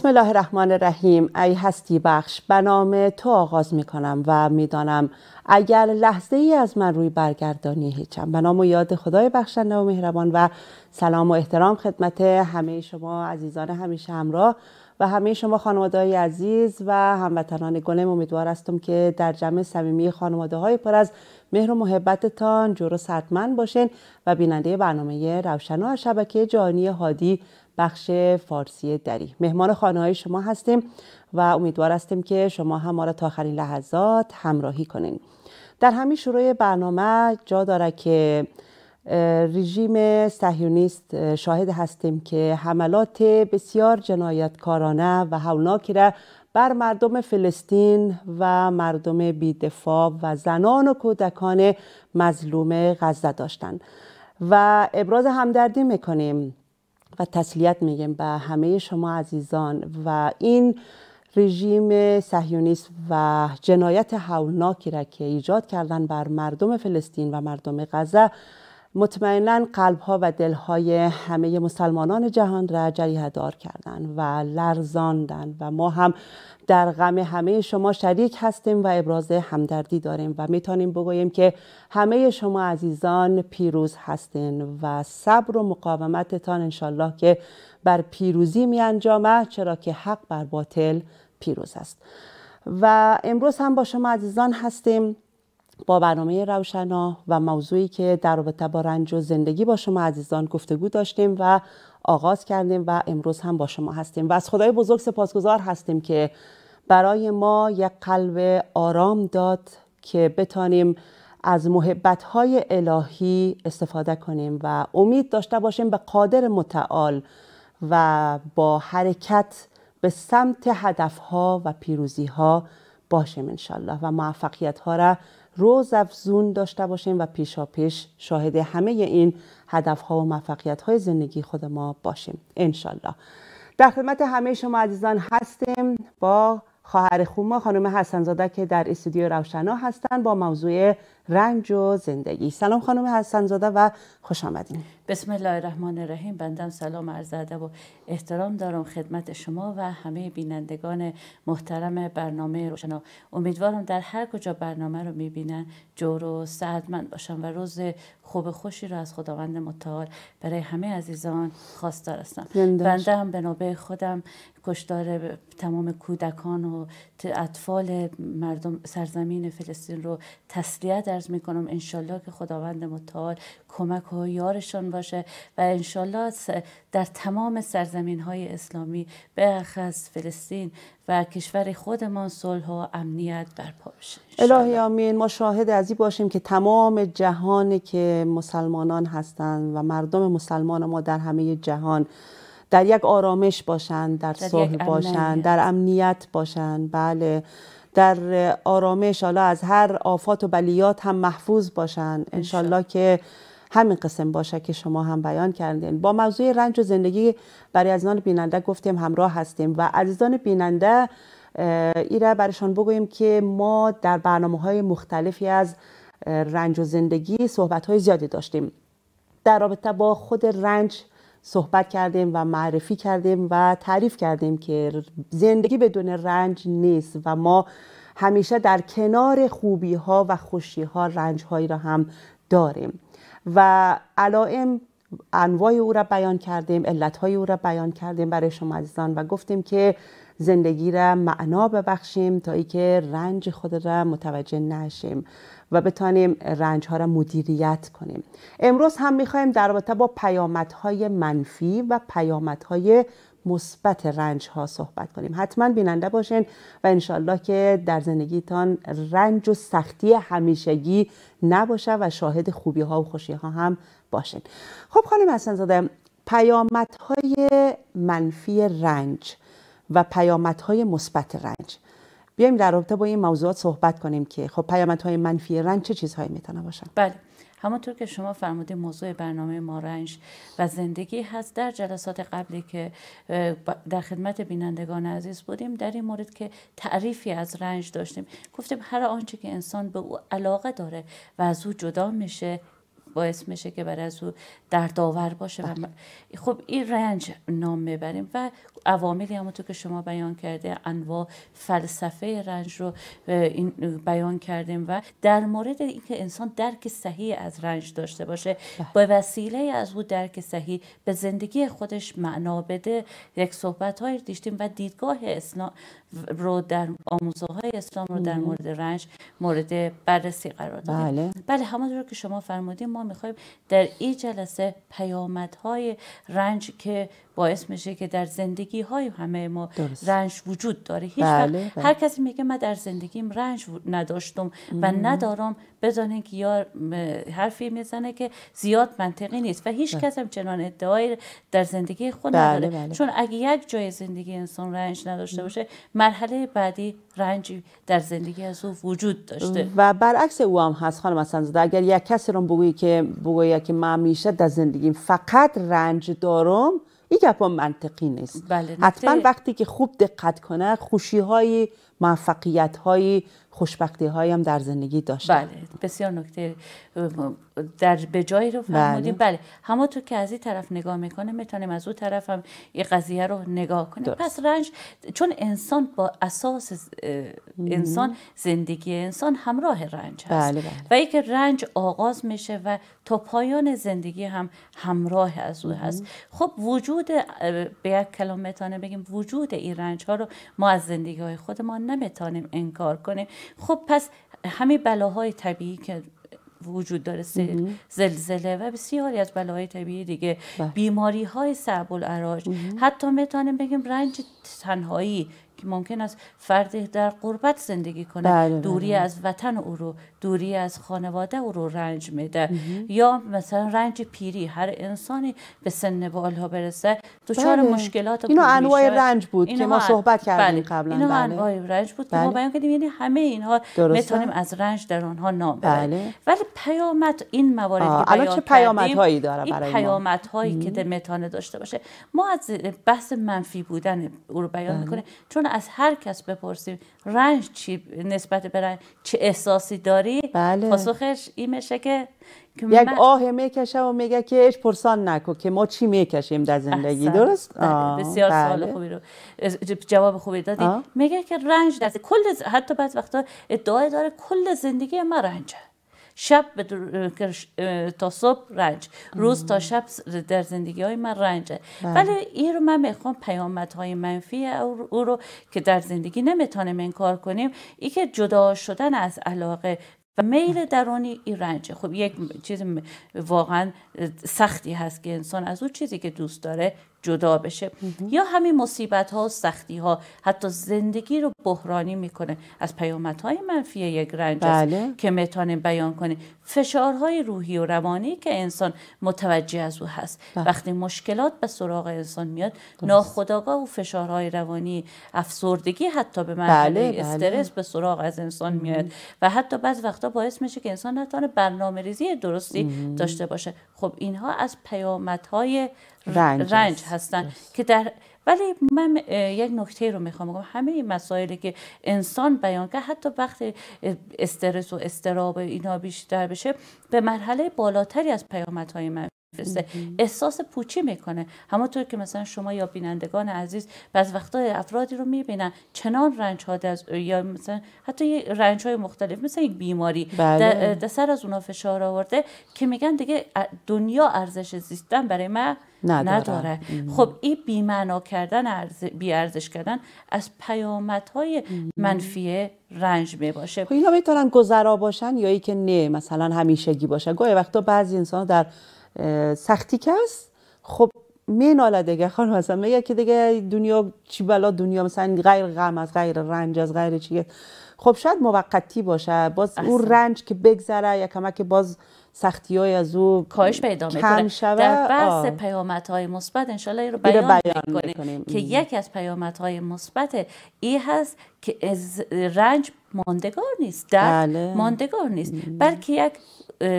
بسم الله الرحمن الرحیم ای هستی بخش به نام تو آغاز می کنم و میدانم اگر لحظه ای از من روی برگردانی هیچم به نام و یاد خدای بخشنده و مهربان و سلام و احترام خدمت همه شما عزیزان همیشه همراه و همه شما خانواده عزیز و هموطنان گلم امیدوار هستم که در جمع صمیمی خانواده های پر از مهر و محبتتان جور و باشین و بیننده برنامه روشنا شبکه جهانی هادی بخش فارسی دری مهمان خانه های شما هستیم و امیدوار هستیم که شما هم ما را تا آخرین لحظات همراهی کنین در همین شروع برنامه جا داره که رژیم صهیونیست شاهد هستیم که حملات بسیار جنایتکارانه و هولناکی را بر مردم فلسطین و مردم بیدفاع و زنان و کودکان مظلوم غزه داشتند و ابراز همدردی میکنیم و تسلیت میگم به همه شما عزیزان و این رژیم صهیونیست و جنایت حولناکی را که ایجاد کردن بر مردم فلسطین و مردم غزه مطمئنا ها و های همه مسلمانان جهان را جریه دار کردند و لرزاندن و ما هم در غم همه شما شریک هستیم و ابراز همدردی داریم و میتونیم بگوییم که همه شما عزیزان پیروز هستین و صبر و مقاومتتان انشالله که بر پیروزی می انجامه چرا که حق بر باطل پیروز است و امروز هم با شما عزیزان هستیم با برنامه روشنا و موضوعی که در رابطه با رنج و زندگی با شما عزیزان گفتگو داشتیم و آغاز کردیم و امروز هم با شما هستیم و از خدای بزرگ سپاسگزار هستیم که برای ما یک قلب آرام داد که بتانیم از محبتهای الهی استفاده کنیم و امید داشته باشیم به قادر متعال و با حرکت به سمت هدفها و پیروزیها باشیم انشالله و موفقیت ها را روز افزون داشته باشیم و پیشا پیش شاهد همه این هدف ها و موفقیت های زندگی خود ما باشیم انشالله در خدمت همه شما عزیزان هستیم با خواهر خوما خانم حسنزاده که در استودیو روشنا هستند با موضوع رنج و زندگی سلام خانم حسنزاده و خوش آمدین بسم الله الرحمن الرحیم بندم سلام عرض ادب و احترام دارم خدمت شما و همه بینندگان محترم برنامه روشنا امیدوارم در هر کجا برنامه رو میبینن جور و سعدمند باشم و روز خوب خوشی رو از خداوند متعال برای همه عزیزان خواستار هستم بنده هم به نوبه خودم کشتار تمام کودکان و اطفال مردم سرزمین فلسطین رو تسلیت ارز میکنم انشالله که خداوند متعال کمک و یارشان باشه و انشالله در تمام سرزمین های اسلامی به از فلسطین و کشور خودمان صلح و امنیت برپا بشه الهی آمین ما شاهد از این باشیم که تمام جهانی که مسلمانان هستند و مردم مسلمان ما در همه جهان در یک آرامش باشند در, در صلح باشند در امنیت باشند بله در آرامش حالا از هر آفات و بلیات هم محفوظ باشن انشالله که همین قسم باشه که شما هم بیان کردین با موضوع رنج و زندگی برای عزیزان بیننده گفتیم همراه هستیم و عزیزان بیننده ای را برشان بگوییم که ما در برنامه های مختلفی از رنج و زندگی صحبت های زیادی داشتیم در رابطه با خود رنج صحبت کردیم و معرفی کردیم و تعریف کردیم که زندگی بدون رنج نیست و ما همیشه در کنار خوبی ها و خوشی ها رنج هایی را هم داریم و علائم انواع او را بیان کردیم علت های او را بیان کردیم برای شما عزیزان و گفتیم که زندگی را معنا ببخشیم تا اینکه که رنج خود را متوجه نشیم و بتانیم رنج ها را مدیریت کنیم امروز هم میخوایم در رابطه با پیامدهای منفی و پیامدهای مثبت رنج ها صحبت کنیم حتما بیننده باشین و انشالله که در زندگیتان رنج و سختی همیشگی نباشه و شاهد خوبی ها و خوشی ها هم باشین خب خانم حسن زاده پیامدهای منفی رنج و پیامدهای مثبت رنج بیایم در رابطه با این موضوعات صحبت کنیم که خب پیامدهای منفی رنج چه چیزهایی میتونه باشن بله همانطور که شما فرمودید موضوع برنامه ما رنج و زندگی هست در جلسات قبلی که در خدمت بینندگان عزیز بودیم در این مورد که تعریفی از رنج داشتیم گفتیم هر آنچه که انسان به او علاقه داره و از او جدا میشه باعث میشه که برای از او دردآور باشه بله. خب این رنج نام میبریم و عواملی تو که شما بیان کرده انواع فلسفه رنج رو این بیان کردیم و در مورد اینکه انسان درک صحیح از رنج داشته باشه با بله. وسیله از او درک صحیح به زندگی خودش معنا بده یک صحبت های داشتیم و دیدگاه رو در آموزهای اسلام رو در مورد رنج مورد بررسی قرار دادیم بله, بله همونطور که شما فرمودیم ما میخوایم در این جلسه های رنج که باعث میشه که در زندگی های همه ما رنج وجود داره هیچ بله،, بله، هر کسی میگه من در زندگیم رنج نداشتم و ندارم بدانین که یا حرفی میزنه که زیاد منطقی نیست و هیچ بله. کسی هم چنان ادعایی در زندگی خود بله، نداره بله. چون اگه یک جای زندگی انسان رنج نداشته باشه مرحله بعدی رنج در زندگی از او وجود داشته و برعکس او هم هست خانم زده اگر یک کسی رو بگویی که بگویی که من میشه در زندگیم فقط رنج دارم این گپا منطقی نیست بله حتما وقتی که خوب دقت کنه خوشی های موفقیت های خوشبختی هایم در زندگی داشت. بله بسیار نکته در به جایی رو فرمودیم بله, بله. همانطور که از این طرف نگاه میکنه میتونیم از اون طرف هم این قضیه رو نگاه کنیم پس رنج چون انسان با اساس انسان زندگی انسان همراه رنج هست بله بله. و اینکه رنج آغاز میشه و تا پایان زندگی هم همراه از او هست خب وجود به یک کلام تانه بگیم وجود این رنج ها رو ما از زندگی های خود نمیتونیم انکار کنیم خب پس همه بلاهای طبیعی که وجود داره زلزله و بسیاری از بلاهای طبیعی دیگه بله. بیماری‌های بیماری های صعب العراج حتی میتونیم بگیم رنج تنهایی که ممکن است فرد در قربت زندگی کنه بله، دوری بله. از وطن او رو دوری از خانواده او رو رنج میده یا مثلا رنج پیری هر انسانی به سن بالا برسه دچار بله. مشکلات اینو بله. بله. انواع رنج بود که ما صحبت کردیم قبلا اینو انواع رنج بود که ما بیان کردیم یعنی همه اینها میتونیم از رنج در آنها نام ببریم ولی پیامد این موارد که الان چه داره برای این هایی که متانه داشته باشه ما از بحث منفی بودن او رو بیان میکنه چون از هر کس بپرسیم رنج چی نسبت به چه احساسی داری بله. پاسخش این میشه که یک آه میکشه و میگه که ایش پرسان نکو که ما چی میکشیم در زندگی درست بله، بسیار سوال بله. خوبی رو جواب خوبی دادی میگه که رنج در کل حتی بعض وقتا ادعای داره کل زندگی ما رنجه شب تا صبح رنج روز تا شب در زندگی های من رنجه بله. ولی این رو من میخوام های منفی او رو که در زندگی نمیتونیم انکار کنیم این که جدا شدن از علاقه میل درونی این رنجه خب یک چیز واقعا سختی هست که انسان از اون چیزی که دوست داره جدا بشه یا همین مصیبت ها و سختی ها حتی زندگی رو بحرانی میکنه از پیامدهای منفی یک رنج بله. که میتونیم بیان کنیم فشارهای روحی و روانی که انسان متوجه از او هست بله. وقتی مشکلات به سراغ انسان میاد ناخداگاه و فشارهای روانی افسردگی حتی به مرحله بله، بله. استرس به سراغ از انسان میاد و حتی بعض وقتا باعث میشه که انسان نتونه برنامه ریزی درستی داشته باشه خب اینها از پیامدهای رنج, هستن که در ولی من یک نکته رو میخوام بگم همه این مسائلی که انسان بیان که حتی وقت استرس و استراب اینا بیشتر بشه به مرحله بالاتری از پیامدهای های فرسته احساس پوچی میکنه همونطور که مثلا شما یا بینندگان عزیز بعض وقتا افرادی رو میبینن چنان رنج ها از یا مثلا حتی رنج های مختلف مثلا یک بیماری بله. سر از اونا فشار آورده که میگن دیگه دنیا ارزش زیستن برای من نداره, نداره. خب این بیمعنا کردن بی ارزش کردن از پیامدهای منفیه رنج می باشه خب اینا میتونن گذرا باشن یا ای که نه مثلا همیشگی باشه گاهی وقتا بعضی انسان در سختی که هست خب میناله دیگه خانم مثلا میگه که دیگه دنیا چی بلا دنیا مثلا غیر غم از غیر رنج از غیر چیه خب شاید موقتی باشه باز اون رنج که بگذره یا که باز سختی های از او کاهش پیدا میکنه در بحث پیامدهای مثبت انشالله این رو بیان, بیان کنیم که یکی از های مثبت ای هست که رنج ماندگار نیست در بله. ماندگار نیست بلکه یک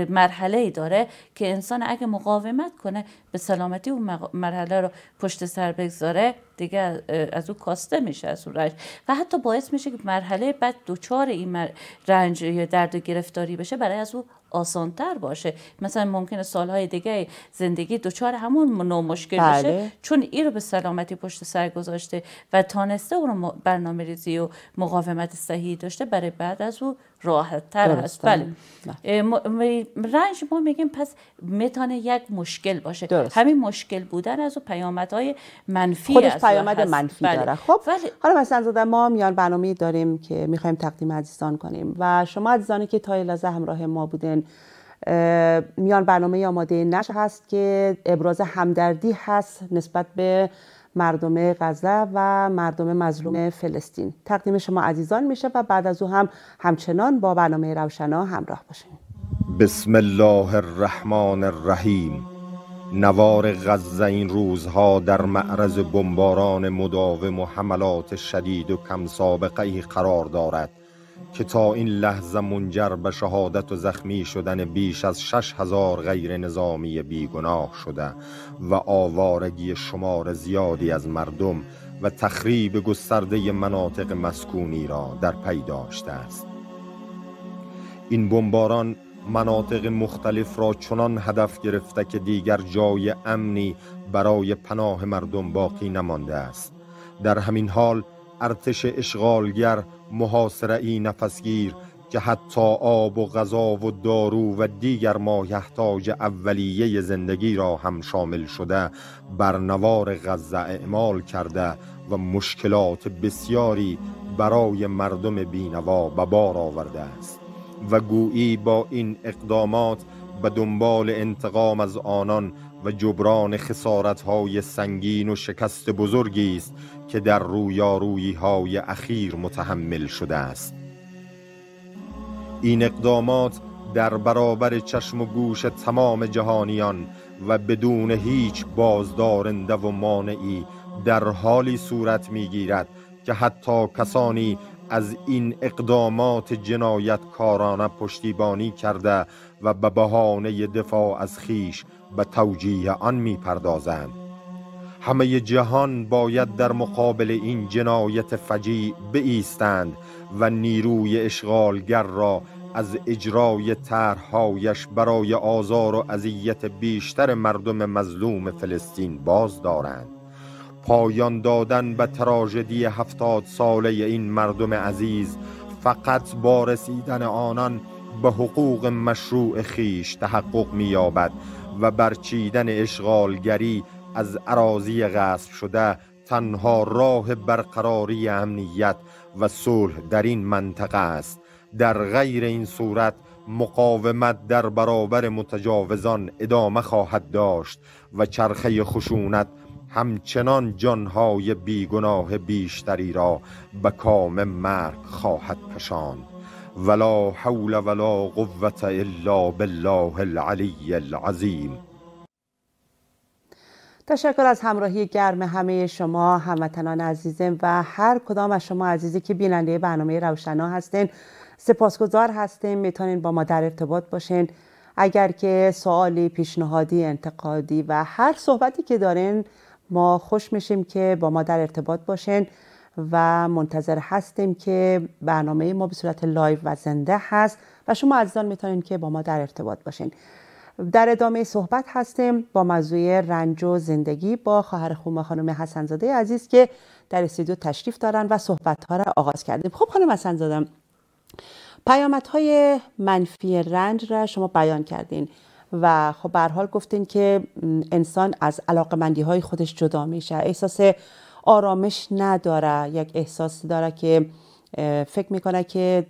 مرحله ای داره که انسان اگه مقاومت کنه به سلامتی اون مرحله رو پشت سر بگذاره دیگه از او کاسته میشه از اون رنج و حتی باعث میشه که مرحله بعد دوچار این رنج یا درد و گرفتاری بشه برای از او آسانتر باشه مثلا ممکنه سالهای دیگه زندگی دچار همون نوع مشکل بله. بشه چون ای رو به سلامتی پشت سر گذاشته و تانسته اون رو برنامه ریزی و مقاومت صحیح داشته برای بعد از او راحت تر هست بله, بله. رنج ما میگیم پس میتانه یک مشکل باشه همین مشکل بودن از او های منفی خودش پیامد منفی بله. داره خب حالا مثلا زده ما میان برنامه داریم که میخوایم تقدیم عزیزان کنیم و شما عزیزانی که تا همراه ما بودن میان برنامه آماده نش هست که ابراز همدردی هست نسبت به مردم غزه و مردم مظلوم فلسطین تقدیم شما عزیزان میشه و بعد از او هم همچنان با برنامه روشنا همراه باشین بسم الله الرحمن الرحیم نوار غزه این روزها در معرض بمباران مداوم و حملات شدید و کم سابقه ای قرار دارد که تا این لحظه منجر به شهادت و زخمی شدن بیش از شش هزار غیر نظامی بیگناه شده و آوارگی شمار زیادی از مردم و تخریب گسترده مناطق مسکونی را در پی داشته است این بمباران مناطق مختلف را چنان هدف گرفته که دیگر جای امنی برای پناه مردم باقی نمانده است در همین حال ارتش اشغالگر محاصره ای نفسگیر که حتی آب و غذا و دارو و دیگر مایحتاج اولیه زندگی را هم شامل شده بر نوار غزه اعمال کرده و مشکلات بسیاری برای مردم بینوا به بار آورده است و گویی با این اقدامات به دنبال انتقام از آنان و جبران های سنگین و شکست بزرگی است که در رویارویی های اخیر متحمل شده است این اقدامات در برابر چشم و گوش تمام جهانیان و بدون هیچ بازدارنده و مانعی در حالی صورت میگیرد که حتی کسانی از این اقدامات جنایتکارانه پشتیبانی کرده و به بهانه دفاع از خیش به توجیه آن می پردازند همه جهان باید در مقابل این جنایت فجیع بایستند و نیروی اشغالگر را از اجرای طرحهایش برای آزار و اذیت بیشتر مردم مظلوم فلسطین باز دارند پایان دادن به تراژدی هفتاد ساله این مردم عزیز فقط با رسیدن آنان به حقوق مشروع خیش تحقق مییابد و برچیدن اشغالگری از عراضی غصب شده تنها راه برقراری امنیت و صلح در این منطقه است در غیر این صورت مقاومت در برابر متجاوزان ادامه خواهد داشت و چرخه خشونت همچنان جانهای بیگناه بیشتری را به کام مرگ خواهد پشاند ولا حول ولا قوة الا بالله العلی العظیم تشکر از همراهی گرم همه شما هموطنان عزیزم و هر کدام از شما عزیزی که بیننده برنامه روشنا هستین سپاسگزار هستیم میتونین با ما در ارتباط باشین اگر که سوالی پیشنهادی انتقادی و هر صحبتی که دارین ما خوش میشیم که با ما در ارتباط باشین و منتظر هستیم که برنامه ما به صورت لایو و زنده هست و شما عزیزان میتونید که با ما در ارتباط باشین در ادامه صحبت هستیم با موضوع رنج و زندگی با خواهر خوما خانم حسنزاده عزیز که در استودیو تشریف دارن و صحبت ها را آغاز کردیم خب خانم حسنزاده های منفی رنج را شما بیان کردین و خب به حال گفتین که انسان از علاقمندی های خودش جدا میشه احساس آرامش نداره یک احساسی داره که فکر میکنه که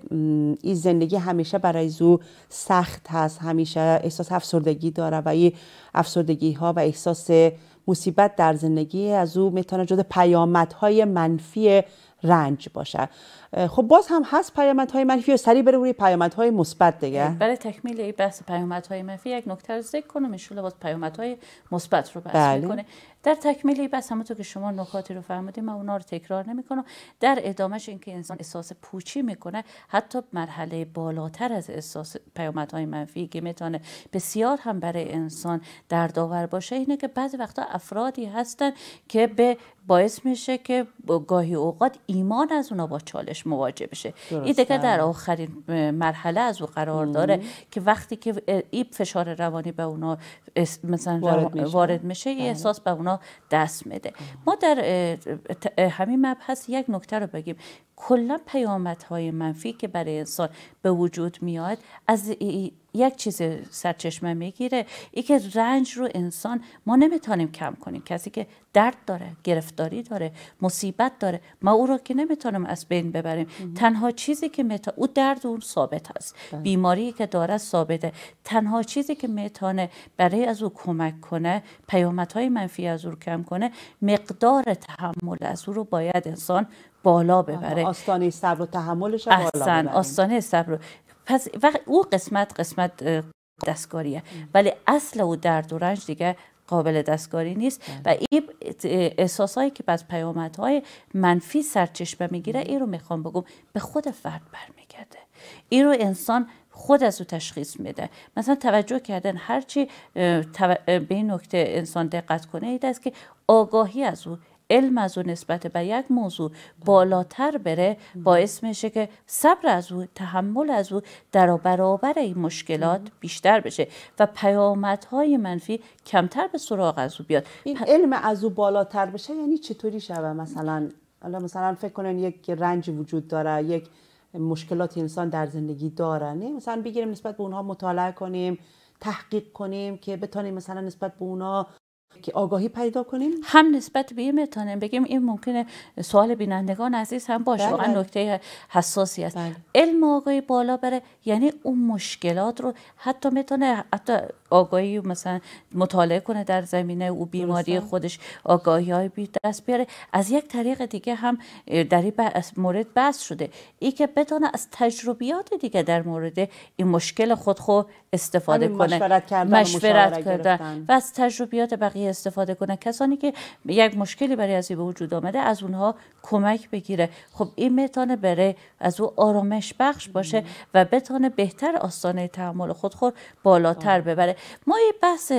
این زندگی همیشه برای زو سخت هست همیشه احساس افسردگی داره و این افسردگی ها و احساس مصیبت در زندگی از او میتونه پیامت پیامدهای منفی رنج باشه خب باز هم هست پیامدهای منفی و سری بره روی پیامدهای مثبت دیگه برای تکمیل این بحث های منفی یک نکته رو ذکر کنم ایشون باز پیامدهای مثبت رو بحث بله. میکنه در تکمیلی بس همونطور که شما نکاتی رو فرمودیم من اونا رو تکرار نمیکنم در ادامهش اینکه انسان احساس پوچی میکنه حتی مرحله بالاتر از احساس پیامدهای منفی که میتونه بسیار هم برای انسان دردآور باشه اینه که بعضی وقتا افرادی هستن که به باعث میشه که گاهی اوقات ایمان از اونا با چالش مواجه بشه این دیگه در آخرین مرحله از او قرار داره که وقتی که این فشار روانی به اونا مثلا وارد میشه, بله. احساس به اونا دست میده ما در همین مبحث یک نکته رو بگیم کلا های منفی که برای انسان به وجود میاد از یک چیز سرچشمه میگیره ای که رنج رو انسان ما نمیتونیم کم کنیم کسی که درد داره گرفتاری داره مصیبت داره ما او رو که نمیتونیم از بین ببریم تنها چیزی که او درد اون ثابت است بله. بیماری که داره ثابته تنها چیزی که میتونه برای از او کمک کنه پیامدهای منفی از او کم کنه مقدار تحمل از او رو باید انسان بالا ببره آستانه صبر و تحملش بالا احسن آستانه صبر پس وقت او قسمت قسمت دستکاریه ولی اصل او درد و رنج دیگه قابل دستکاری نیست بله. و این احساسایی که پس پیامدهای منفی سرچشمه میگیره این رو میخوام بگم به خود فرد برمیگرده این رو انسان خود از او تشخیص میده مثلا توجه کردن هرچی به این نکته انسان دقت کنه ایده است که آگاهی از او علم از او نسبت به یک موضوع بالاتر بره باعث میشه که صبر از او تحمل از او در برابر این مشکلات بیشتر بشه و پیامدهای منفی کمتر به سراغ از او بیاد این علم از او بالاتر بشه یعنی چطوری شوه مثلا حالا مثلا فکر کنن یک رنج وجود داره یک مشکلات انسان در زندگی داره نه مثلا بگیریم نسبت به اونها مطالعه کنیم تحقیق کنیم که بتانیم مثلا نسبت به اونا که آگاهی پیدا کنیم هم نسبت به این میتونیم بگیم این ممکنه سوال بینندگان عزیز هم باشه بله. واقعا نکته حساسی است بله. علم آگاهی بالا بره یعنی اون مشکلات رو حتی میتونه حتی آگاهی مثلا مطالعه کنه در زمینه او بیماری خودش آگاهی های بی دست بیاره از یک طریق دیگه هم در این مورد بحث شده ای که بتونه از تجربیات دیگه در مورد این مشکل خود خود استفاده کنه مشورت کردن, و از تجربیات بقیه استفاده کنه کسانی که یک مشکلی برای از به وجود آمده از اونها کمک بگیره خب این میتونه بره از او آرامش بخش باشه و بتونه بهتر آستانه تحمل خودخور بالاتر ببره ما یه بحث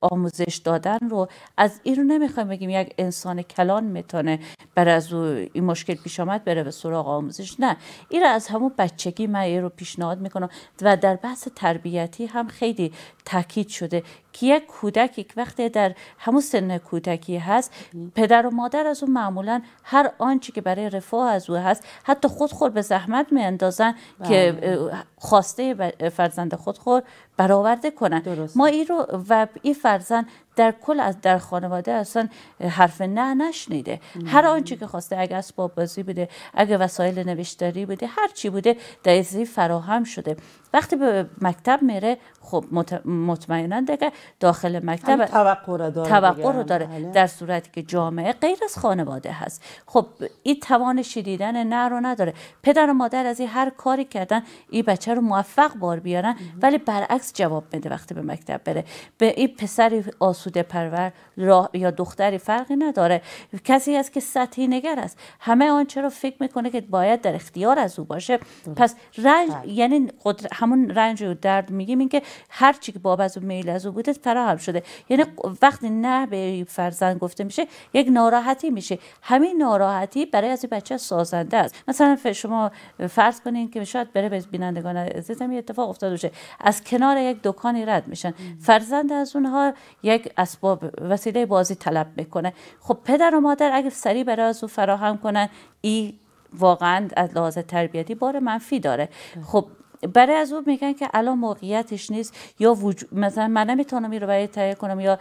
آموزش دادن رو از این رو نمیخوایم بگیم یک انسان کلان میتونه بر از او این مشکل پیش آمد بره به سراغ آموزش نه این رو از همون بچگی من این رو پیشنهاد میکنم و در بحث تربیتی هم خیلی تاکید شده که یک کودک یک وقتی در همون سن کودکی هست پدر و مادر از او معمولا هر آنچه که برای رفاه از او هست حتی خود خور به زحمت می اندازن که بله. خواسته فرزند خود خور برآورده کنن ما این رو و این فرزند در کل از در خانواده اصلا حرف نه نشنیده هر آنچه که خواسته اگه اسباب بازی بده، اگه وسایل نوشتاری بوده هر چی بوده در فراهم شده وقتی به مکتب میره خب مطمئنا دیگه داخل مکتب توقع رو داره, توقع داره. بله. در صورتی که جامعه غیر از خانواده هست خب این توان شدیدن نه رو نداره پدر و مادر از این هر کاری کردن این بچه رو موفق بار بیارن ولی برعکس جواب میده وقتی به مکتب بره به این پسری آسوده پرور راه یا دختری فرقی نداره کسی است که سطحی نگر است همه آنچه رو فکر میکنه که باید در اختیار از او باشه پس رنج بله. یعنی قدر... همون رنج و درد میگیم که هر چی که باب از او میل از او بوده فراهم شده یعنی وقتی نه به فرزند گفته میشه یک ناراحتی میشه همین ناراحتی برای از این بچه سازنده است مثلا شما فرض کنین که شاید بره به بینندگان عزیزم اتفاق افتاده باشه از کنار یک دکانی رد میشن فرزند از اونها یک اسباب وسیله بازی طلب میکنه خب پدر و مادر اگر سری برای از او فراهم کنن ای واقعا از لحاظ تربیتی بار منفی داره خب برای از او میگن که الان موقعیتش نیست یا مثلا من نمیتونم این رو برای تهیه کنم یا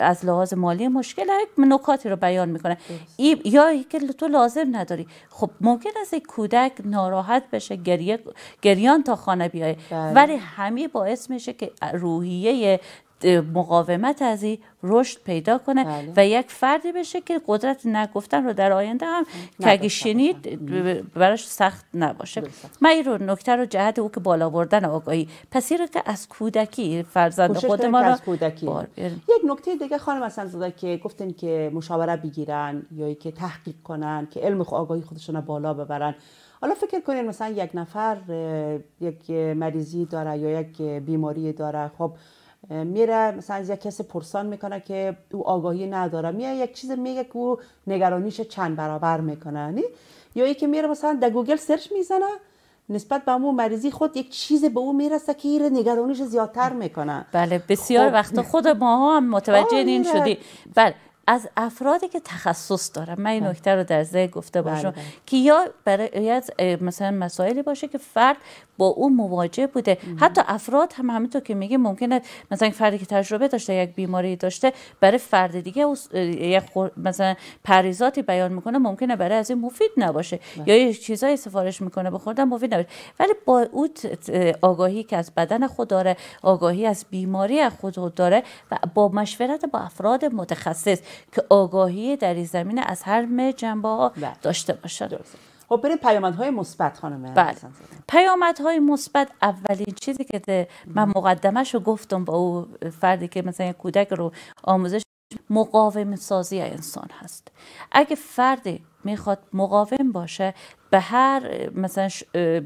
از لحاظ مالی مشکل نکاتی رو بیان میکنه ای... یا که تو لازم نداری خب ممکن است یک کودک ناراحت بشه گریه گریان تا خانه بیایه بله. ولی همه باعث میشه که روحیه مقاومت از این رشد پیدا کنه بله. و یک فردی بشه که قدرت نگفتن رو در آینده هم که اگه شنید براش سخت نباشه من این رو نکته رو جهت او که بالا بردن آگاهی پس این رو که از کودکی فرزند خود ما رو یک نکته دیگه خانم اصلا زده که گفتن که مشاوره بگیرن یا که تحقیق کنن که علم آگاهی خودشون رو بالا ببرن حالا فکر کنین مثلا یک نفر یک مریضی داره یا یک بیماری داره خب میره مثلا از یک کسی پرسان میکنه که او آگاهی نداره میره یک چیز میگه که او نگرانیش چند برابر میکنه یعنی یا یکی که میره مثلا در گوگل سرچ میزنه نسبت به اون مریضی خود یک چیز به او میرسه که ایره نگرانیش زیادتر میکنه بله بسیار خب. وقت خود ها هم متوجه این شدی بله از افرادی که تخصص دارن من این خب. نکته رو در ذهن گفته باشم بله، بله. که یا برای مثلا مسائلی باشه که فرد با او مواجه بوده حتی افراد هم همینطور که میگه ممکنه مثلا فردی که تجربه داشته یک بیماری داشته برای فرد دیگه یک مثلا پریزاتی بیان میکنه ممکنه برای از این مفید نباشه بله. یا یه چیزای سفارش میکنه به مفید نباشه ولی با او آگاهی که از بدن خود داره آگاهی از بیماری از خود داره و با مشورت با افراد متخصص که آگاهی در این زمینه از هر جنبه ها بله. داشته باشن خب بریم پیامدهای مثبت خانم بله پیامدهای مثبت اولین چیزی که من مقدمش رو گفتم با او فردی که مثلا کودک رو آموزش مقاوم سازی انسان هست اگه فرد میخواد مقاوم باشه به هر مثلا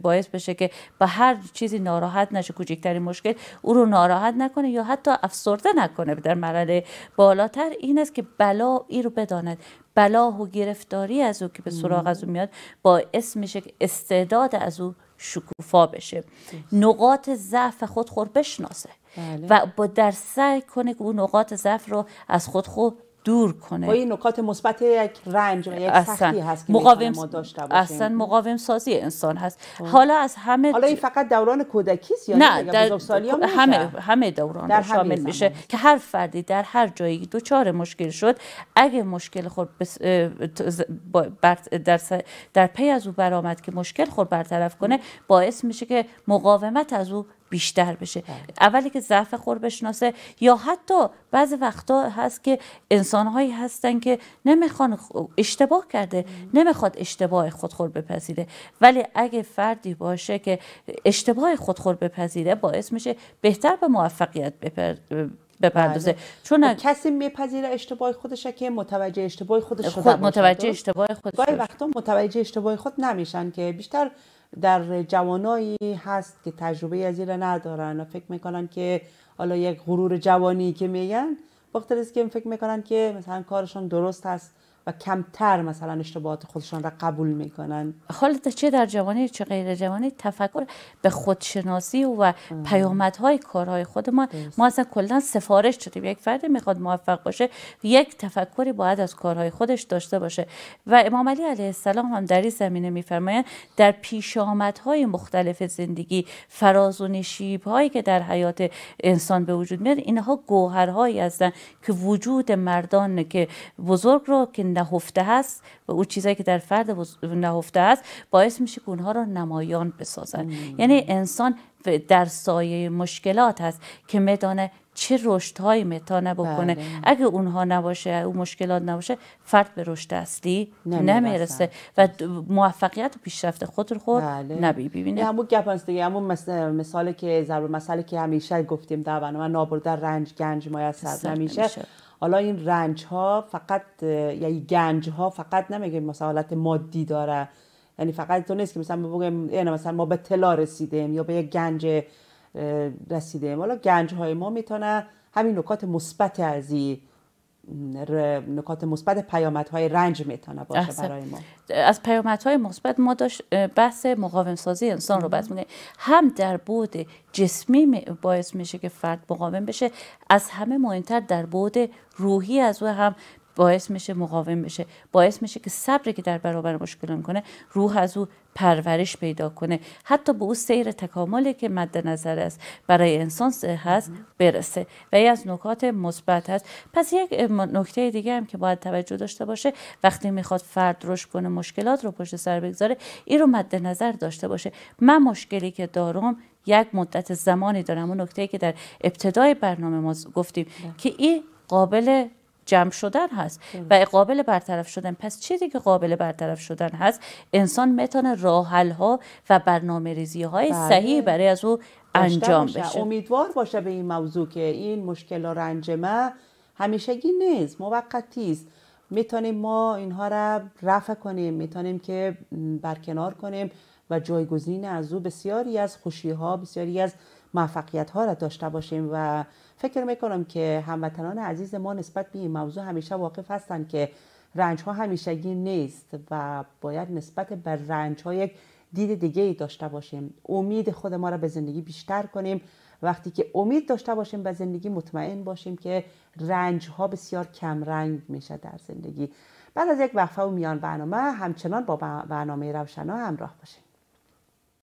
باعث بشه که به هر چیزی ناراحت نشه کوچکترین مشکل او رو ناراحت نکنه یا حتی افسرده نکنه در مرحله بالاتر این است که بلا ای رو بداند بلا و گرفتاری از او که به سراغ از او میاد باعث میشه که استعداد از او شکوفا بشه نقاط ضعف خود خور بشناسه بله. و با در سعی کنه که اون نقاط ضعف رو از خود خود دور کنه این نکات مثبت یک رنج و یک سختی هست که مقاوم ما داشته باشیم اصلا مقاوم سازی انسان هست خب. حالا از همه حالا این فقط دوران کودکی است یا نه در همه همه دوران در شامل میشه که هر فردی در هر جایی چهار مشکل شد اگه مشکل خود در در پی از او برآمد که مشکل خود برطرف کنه باعث میشه که مقاومت از او بیشتر بشه بله. اولی که ضعف خور بشناسه یا حتی بعضی وقتا هست که انسانهایی هستن که نمیخوان اشتباه کرده نمیخواد اشتباه خودخور بپذیره ولی اگه فردی باشه که اشتباه خودخور بپذیره باعث میشه بهتر به موفقیت بپردازه بله. چون خب، کسی میپذیره اشتباه خودشه که متوجه اشتباه خودش شده خود متوجه اشتباه خودش گاهی وقتا متوجه اشتباه خود نمیشن که بیشتر در جوانایی هست که تجربه از این ندارن و فکر میکنن که حالا یک غرور جوانی که میگن وقتی که فکر میکنن که مثلا کارشون درست هست و کمتر مثلا اشتباهات خودشان را قبول میکنن خالد چه در جوانی چه غیر جوانی تفکر به خودشناسی و پیامدهای کارهای خود ما اصلا کلا سفارش شدیم یک فرد میخواد موفق باشه یک تفکری باید از کارهای خودش داشته باشه و امام علی علیه السلام هم در این زمینه میفرمایند در پیش مختلف زندگی فراز و نشیب هایی که در حیات انسان به وجود میاد اینها گوهرهایی هستند که وجود مردان که بزرگ را که نهفته هست و اون چیزایی که در فرد نهفته هست باعث میشه که اونها رو نمایان بسازن یعنی انسان در سایه مشکلات هست که میدانه چه هایی میتانه بکنه بله. اگه اونها نباشه اون مشکلات نباشه فرد به رشد اصلی نمیرسه و موفقیت و پیشرفت خود رو خود بله. نبی ببینه همون گپ هست دیگه همون مثال, که ضرب مسئله که همیشه گفتیم در برنامه نابرده رنج گنج میسر نمیشه حالا این رنج ها فقط یعنی گنج ها فقط نمیگه مثلا حالت مادی داره یعنی فقط تو نیست که مثلا بگم یعنی مثلا ما به طلا رسیدیم یا به یک گنج رسیدیم حالا گنج های ما میتونه همین نکات مثبت ازی نکات مثبت پیامدهای رنج میتونه باشه احسن. برای ما از پیامدهای مثبت ما داشت بحث مقاوم سازی انسان رو بحث میکنیم هم در بود جسمی باعث میشه که فرد مقاوم بشه از همه مهمتر در بود روحی از او هم باعث میشه مقاوم بشه باعث میشه که صبری که در برابر مشکل میکنه روح از او پرورش پیدا کنه حتی به او سیر تکاملی که مد نظر است برای انسان هست برسه و ای از نکات مثبت هست پس یک نکته دیگه هم که باید توجه داشته باشه وقتی میخواد فرد روش کنه مشکلات رو پشت سر بگذاره این رو مد نظر داشته باشه من مشکلی که دارم یک مدت زمانی دارم اون نکته که در ابتدای برنامه ما گفتیم بله. که این قابل جمع شدن هست و قابل برطرف شدن پس چیزی که قابل برطرف شدن هست انسان میتونه راحل ها و برنامه ریزی های بله. صحیح برای از او انجام بشه امیدوار باشه به این موضوع که این مشکل و ما همیشگی نیست موقتی است میتونیم ما اینها را رفع کنیم میتونیم که برکنار کنیم و جایگزین از او بسیاری از خوشی ها بسیاری از موفقیت ها را داشته باشیم و فکر میکنم که هموطنان عزیز ما نسبت به این موضوع همیشه واقف هستند که رنج ها همیشگی نیست و باید نسبت به رنج ها یک دید دیگه ای داشته باشیم امید خود ما را به زندگی بیشتر کنیم وقتی که امید داشته باشیم به زندگی مطمئن باشیم که رنج ها بسیار کم رنگ میشه در زندگی بعد از یک وقفه و میان برنامه همچنان با برنامه روشنا همراه باشیم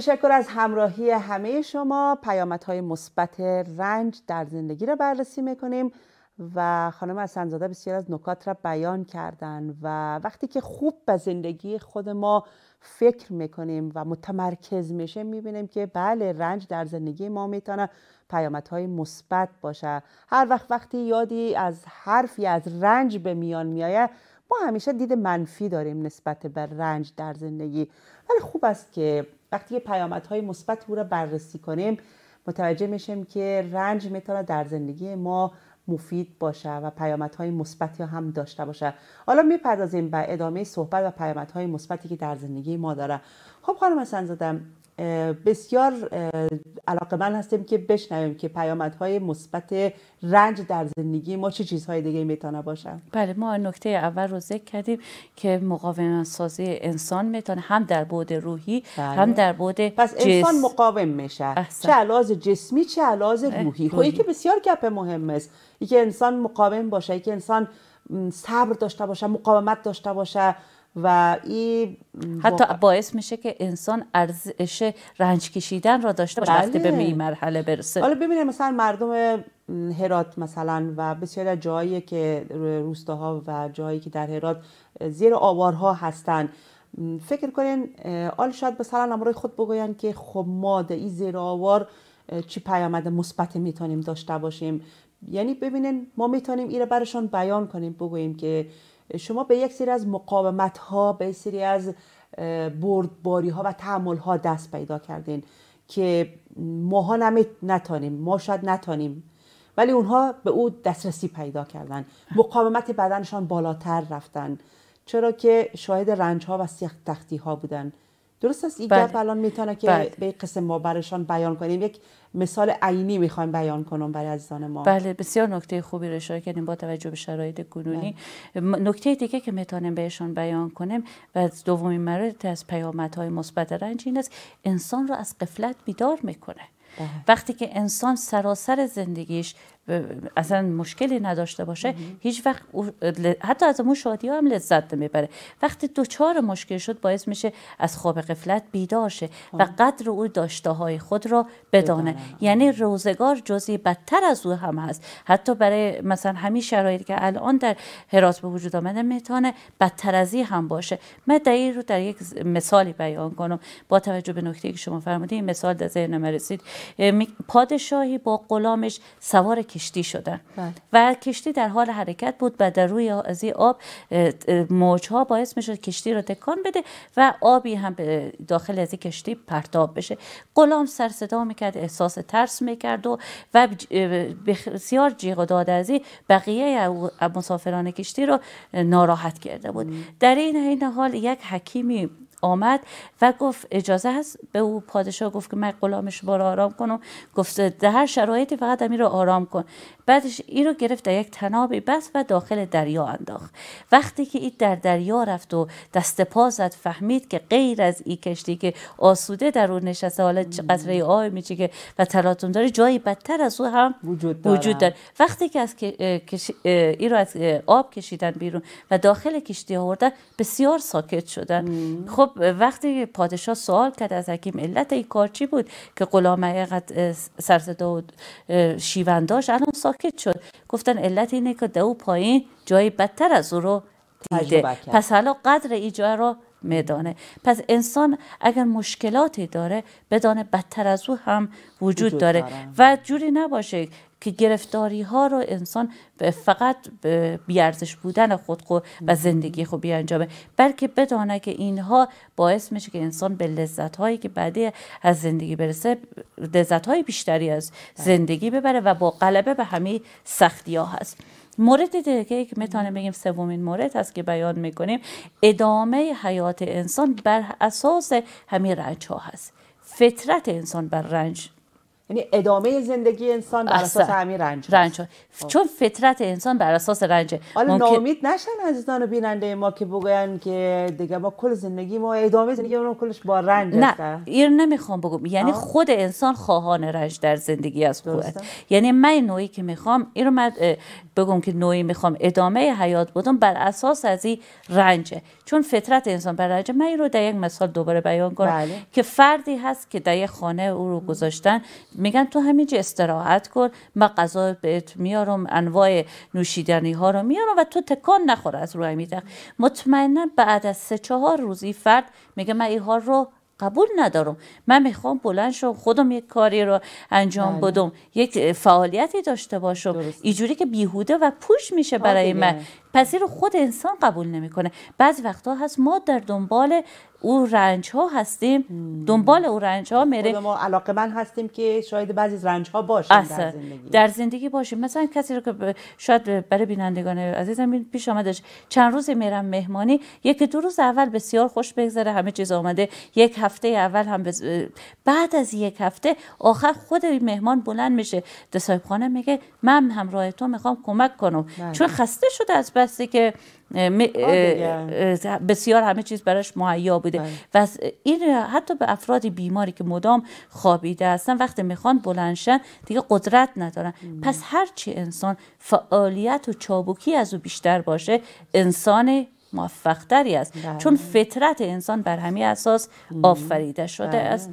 تشکر از همراهی همه شما های مثبت رنج در زندگی را بررسی میکنیم و خانم حسنزاده بسیار از نکات را بیان کردن و وقتی که خوب به زندگی خود ما فکر میکنیم و متمرکز میشه میبینیم که بله رنج در زندگی ما میتونه های مثبت باشه هر وقت وقتی یادی از حرفی از رنج به میان میایه ما همیشه دید منفی داریم نسبت به رنج در زندگی ولی خوب است که وقتی که پیامدهای مثبت او را بررسی کنیم متوجه میشیم که رنج میتونه در زندگی ما مفید باشه و های مثبتی هم داشته باشه حالا میپردازیم به ادامه صحبت و پیامدهای مثبتی که در زندگی ما داره خب خانم زدم. بسیار علاقه من هستیم که بشنویم که پیامدهای مثبت رنج در زندگی ما چه چیزهای دیگه میتونه باشن بله ما نکته اول رو ذکر کردیم که مقاومت سازی انسان میتونه هم در بعد روحی بله. هم در بعد پس انسان مقاوم میشه چه علاز جسمی چه علاز روحی خب که بسیار گپ مهم است که انسان مقاوم باشه که انسان صبر داشته باشه مقاومت داشته باشه و این حتی باعث میشه که انسان ارزش رنج کشیدن را داشته باشه وقتی به بله. این مرحله برسه حالا ببینید مثلا مردم هرات مثلا و بسیار جایی که روستاها و جایی که در هرات زیر آوارها هستند فکر کنین آل شاید مثلا امروی خود بگوین که خب ما ای این زیر آوار چی پیامد مثبت میتونیم داشته باشیم یعنی ببینین ما میتونیم ایره برشان بیان کنیم بگوییم که شما به یک سری از مقاومت ها به یک سری از بردباری ها و تحمل ها دست پیدا کردین که ماها نمیت نتانیم ما شاید نتانیم ولی اونها به او دسترسی پیدا کردن مقاومت بدنشان بالاتر رفتن چرا که شاهد رنج ها و سیخ تختی ها بودن درست است این بله. گپ الان میتونه که بله. به قسم ما برشان بیان کنیم یک مثال عینی میخوایم بیان کنم برای عزیزان ما بله بسیار نکته خوبی رو اشاره کردیم با توجه به شرایط کنونی بله. نکته دیگه که میتونیم بهشون بیان کنیم و دومین مورد از پیامدهای مثبت رنج این است انسان رو از قفلت بیدار میکنه وقتی که انسان سراسر زندگیش اصلا مشکلی نداشته باشه هیچ وقت حتی از اون شادی ها هم لذت میبره. وقتی دوچار مشکل شد باعث میشه از خواب قفلت بیدار شه خب. و قدر او داشته های خود را بدانه یعنی روزگار جزی بدتر از او هم هست حتی برای مثلا همین شرایطی که الان در هرات به وجود آمده میتونه بدتر از هم باشه من این رو در یک مثالی بیان کنم با توجه به نکته که شما فرمودید مثال در ذهن رسید پادشاهی با غلامش سوار کشتی شدن بله. و کشتی در حال حرکت بود و در روی از این آب ها باعث میشد کشتی رو تکان بده و آبی هم به داخل از این کشتی پرتاب بشه غلام سر صدا میکرد احساس ترس میکرد و و بسیار جیغ و داد از بقیه مسافران کشتی رو ناراحت کرده بود در این حال یک حکیمی آمد و گفت اجازه هست به او پادشاه گفت که من غلامش رو آرام کنم گفت در هر شرایطی فقط امیر رو آرام کن بعدش ای رو گرفت در یک تنابی بس و داخل دریا انداخت وقتی که این در دریا رفت و دست پا زد فهمید که غیر از این کشتی که آسوده در اون نشسته حالا قطره آی میچه که و تلاتون داره جایی بدتر از او هم وجود داره, وقتی که از این رو از آب کشیدن بیرون و داخل کشتی آوردن بسیار ساکت شدن خب وقتی پادشاه سوال کرد از حکیم علت این کار چی بود که غلام حقیقت سرزده و شیونداش الان ساکت ساکت شد گفتن علت اینه که دو پایین جایی بدتر از او رو دیده پس حالا قدر جای رو میدانه پس انسان اگر مشکلاتی داره بدانه بدتر از او هم وجود, داره. داره و جوری نباشه که گرفتاری ها رو انسان فقط بیارزش بودن خود خو و زندگی خود بیانجامه بلکه بدانه که اینها باعث میشه که انسان به لذت هایی که بعدی از زندگی برسه لذت های بیشتری از زندگی ببره و با قلبه به همه سختی ها هست مورد دیگه که میتونه بگیم سومین مورد هست که بیان میکنیم ادامه حیات انسان بر اساس همین رنج ها هست فطرت انسان بر رنج یعنی ادامه زندگی انسان بر اساس همین رنج, رنج خب. چون فطرت انسان بر اساس رنج حالا ممکن... نامید نشن عزیزان و بیننده ما که بگن که دیگه ما کل زندگی ما ادامه زندگی ما کلش با رنج نه این نمیخوام بگم یعنی خود انسان خواهان رنج در زندگی از خود یعنی من نوعی که میخوام این رو من بگم که نوعی میخوام ادامه حیات بودم بر اساس از این رنجه چون فطرت انسان برایم من این رو در یک مثال دوباره بیان کنم بله. که فردی هست که در یک خانه او رو گذاشتن میگن تو همینجا استراحت کن من غذا بهت میارم انواع نوشیدنی ها رو میارم و تو تکان نخور از روی میتخ مطمئنا بعد از سه چهار روزی فرد میگه من ها رو قبول ندارم من میخوام بلند شم خودم یک کاری رو انجام بله. بدم یک فعالیتی داشته باشم اینجوری که بیهوده و پوش میشه برای من پذیر خود انسان قبول نمیکنه بعضی وقتا هست ما در دنبال او رنج ها هستیم دنبال او رنج ها میره خب، ما علاقه من هستیم که شاید بعضی رنج ها باشیم در زندگی در زندگی باشیم مثلا کسی رو که شاید برای بینندگان عزیزم پیش آمدش چند روز میرم مهمانی یک دو روز اول بسیار خوش بگذره همه چیز آمده یک هفته اول هم بعد از یک هفته آخر خود مهمان بلند میشه صاحب خانه میگه من همراه تو میخوام کمک کنم بله. چون خسته شده از که بسیار همه چیز براش مهیا بوده بله. و این حتی به افراد بیماری که مدام خوابیده هستن وقتی میخوان بلندشن دیگه قدرت ندارن پس هرچی انسان فعالیت و چابکی از او بیشتر باشه انسان موفقتری است بله. چون فطرت انسان بر همین اساس آفریده شده بله. است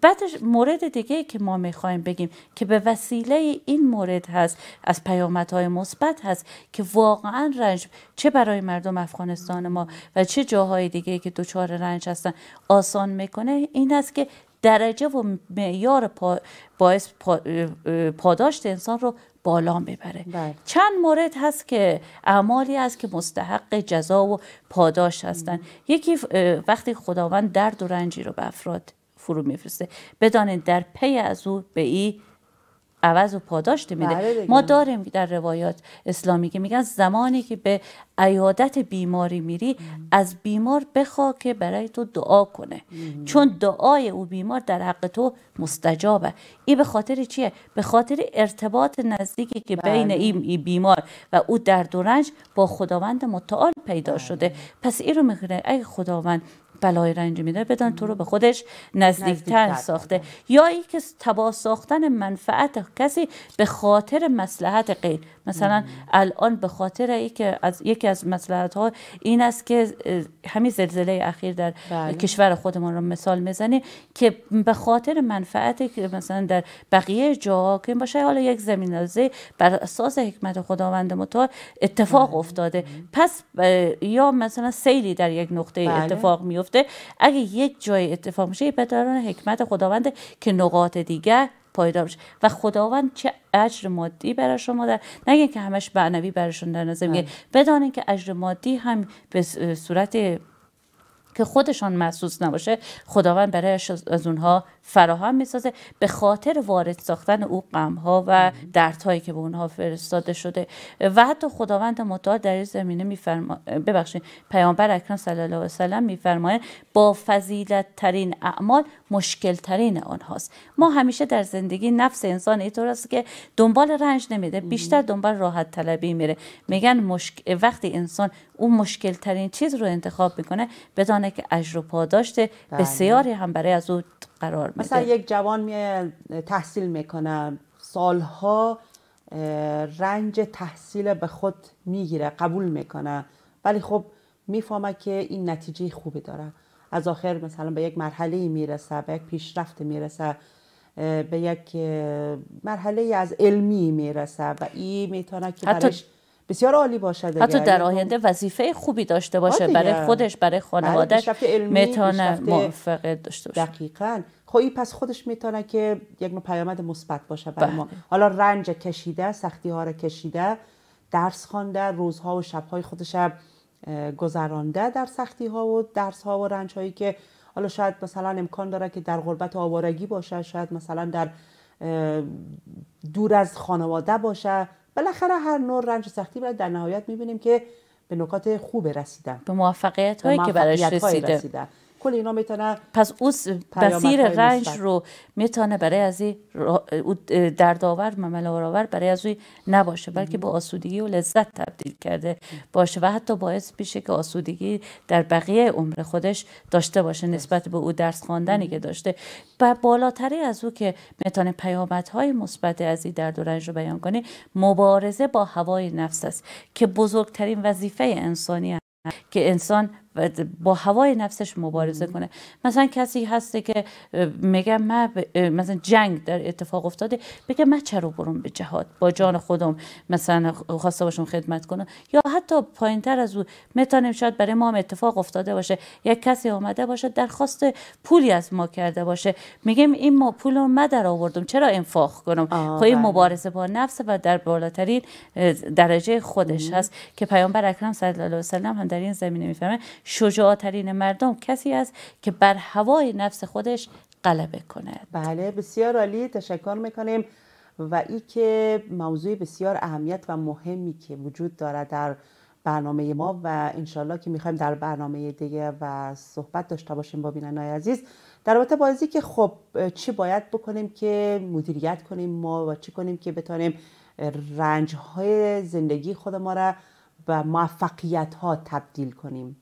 بعدش مورد دیگه که ما میخوایم بگیم که به وسیله این مورد هست از پیامدهای مثبت هست که واقعا رنج چه برای مردم افغانستان ما و چه جاهای دیگه که دچار رنج هستن آسان میکنه این است که درجه و معیار پا باعث پا پاداشت انسان رو بالا میبره بله. چند مورد هست که اعمالی هست که مستحق جزا و پاداش هستن یکی وقتی خداوند درد و رنجی رو به افراد فرو میفرسته بدانید در پی از او به ای عوض و پاداش میده بله ما داریم در روایات اسلامی که میگن زمانی که به عیادت بیماری میری از بیمار بخوا که برای تو دعا کنه چون دعای او بیمار در حق تو مستجابه این به خاطر چیه به خاطر ارتباط نزدیکی که بله. بین این ای بیمار و او در و رنج با خداوند متعال پیدا بله. شده پس این رو میگه ای خداوند بلای رنج میده بدن تو رو به خودش نزدیکتر, ساخته یا ای که تبا ساختن منفعت کسی به خاطر مسلحت غیر مثلا الان به خاطر که از یکی از مسلحت ها این است که همین زلزله اخیر در بله. کشور خودمان رو مثال میزنیم که به خاطر منفعت مثلا در بقیه جا که باشه حالا یک زمینازه بر اساس حکمت خداوند متعال اتفاق بله. افتاده پس یا مثلا سیلی در یک نقطه بله. اتفاق میفته اگه یک جای اتفاق میشه به حکمت خداوند که نقاط دیگه پایدار بشه و خداوند چه اجر مادی برای شما در نگه که همش معنوی برایشون در نظر میگه بله. بدانین که اجر مادی هم به صورت که خودشان محسوس نباشه خداوند برایش از اونها فراهم میسازه به خاطر وارد ساختن او ها و دردهایی که به اونها فرستاده شده و حتی خداوند متعال در این زمینه میفرما ببخشید پیامبر اکرم صلی الله علیه وسلم میفرماید با فضیلت ترین اعمال مشکل ترین آنهاست ما همیشه در زندگی نفس انسان اینطور است که دنبال رنج نمیده بیشتر دنبال راحت طلبی میره میگن مشک... وقتی انسان اون مشکل ترین چیز رو انتخاب میکنه بدانه که اجر و پاداشت بله. بسیاری هم برای از قرار میده مثلا یک جوان می تحصیل میکنه سالها رنج تحصیل به خود میگیره قبول میکنه ولی خب میفهمه که این نتیجه خوبی داره از آخر مثلا به یک مرحله میرسه به یک پیشرفت میرسه به یک مرحله از علمی میرسه و این میتونه که بسیار عالی باشد حتی در آینده وظیفه خوبی داشته باشه برای خودش برای خانواده میتونه موفقه داشته باشه دقیقاً خب پس خودش میتونه که یک نوع پیامد مثبت باشه برای بله. ما حالا رنج کشیده سختی ها را کشیده درس خوانده روزها و شبهای خودش گذرانده در سختی ها و درس ها و رنج هایی که حالا شاید مثلا امکان داره که در غربت آوارگی باشه شاید مثلا در دور از خانواده باشه بالاخره هر نوع رنج سختی باید در نهایت میبینیم که به نکات خوب رسیدن به موفقیت هایی که برایش رسیده کل پس او بسیر رنج رو میتونه برای از دردآور ممل آور برای از نباشه بلکه به آسودگی و لذت تبدیل کرده باشه و حتی باعث میشه که آسودگی در بقیه عمر خودش داشته باشه نسبت به او درس خواندنی که داشته و بالاتری از او که میتونه های مثبت از این درد و رنج رو بیان کنه مبارزه با هوای نفس است که بزرگترین وظیفه انسانی هست. که انسان با هوای نفسش مبارزه کنه مثلا کسی هسته که میگه من مثلا جنگ در اتفاق افتاده بگه من چرا برم به جهاد با جان خودم مثلا خواسته باشم خدمت کنم یا حتی پایین تر از او میتونیم شاید برای ما هم اتفاق افتاده باشه یک کسی آمده باشه درخواست پولی از ما کرده باشه میگم این ما پول ما در آوردم چرا انفاق کنم پای خب مبارزه با نفس و در بالاترین درجه خودش هست که پیامبر اکرم صلی الله علیه و سلم هم در این زمینه میفهمه. شجاعترین مردم کسی است که بر هوای نفس خودش غلبه کنه. بله بسیار عالی تشکر میکنیم و ای که موضوع بسیار اهمیت و مهمی که وجود دارد در برنامه ما و انشالله که میخوایم در برنامه دیگه و صحبت داشته باشیم با بیننای عزیز در رابطه بازی که خب چی باید بکنیم که مدیریت کنیم ما و چی کنیم که بتانیم رنج های زندگی خود ما را به موفقیت ها تبدیل کنیم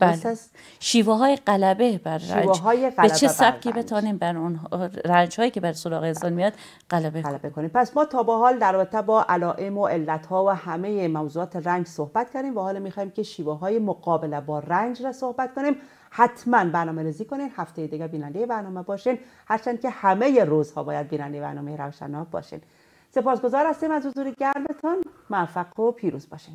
بله. شیوه های قلبه بر رنج های قلبه به چه سبکی بتانیم بر اون رنج هایی که بر سراغ انسان میاد قلبه, کنیم پس ما تا به حال در رابطه با علائم و علت ها و همه موضوعات رنج صحبت کردیم و حالا میخوایم که شیوه های مقابله با رنج را صحبت کنیم حتما برنامه ریزی کنین هفته دیگه بیننده برنامه باشین هرچند که همه روزها باید بیننده برنامه روشناب باشین سپاسگزار هستیم از حضور گرمتان موفق و پیروز باشین